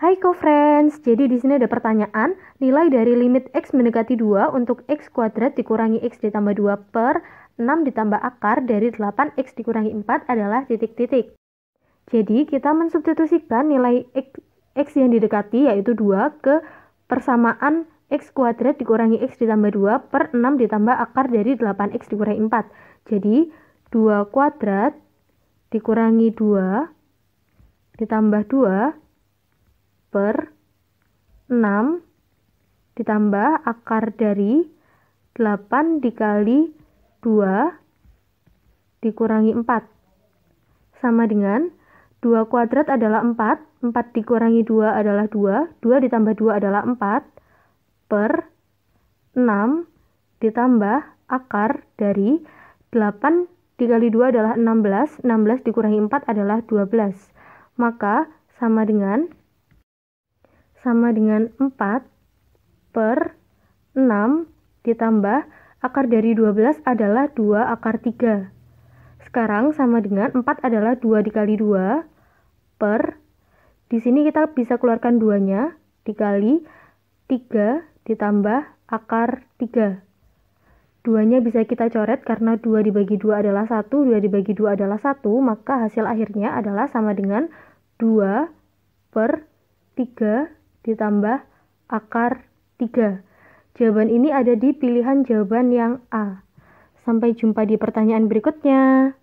Hai co-friends, jadi di sini ada pertanyaan, nilai dari limit x mendekati 2 untuk x kuadrat dikurangi x ditambah 2 per 6 ditambah akar dari 8x dikurangi 4 adalah titik-titik. Jadi kita mensubstitusikan nilai x, x yang didekati yaitu 2 ke persamaan x kuadrat dikurangi x ditambah 2 per 6 ditambah akar dari 8x dikurangi 4. Jadi 2 kuadrat dikurangi 2 ditambah 2 per 6 ditambah akar dari 8 dikali 2 dikurangi 4 sama dengan 2 kuadrat adalah 4, 4 dikurangi 2 adalah 2, 2 ditambah 2 adalah 4 per 6 ditambah akar dari 8 dikali 2 adalah 16, 16 dikurangi 4 adalah 12. Maka sama dengan sama dengan 4 per 6 ditambah akar dari 12 adalah 2 akar 3. Sekarang sama dengan 4 adalah 2 dikali 2 per, di sini kita bisa keluarkan duanya, dikali 3 ditambah akar 3. Duanya bisa kita coret karena 2 dibagi 2 adalah 1, 2 dibagi 2 adalah 1, maka hasil akhirnya adalah sama dengan 2 per 3 ditambah akar 3. Jawaban ini ada di pilihan jawaban yang A. Sampai jumpa di pertanyaan berikutnya.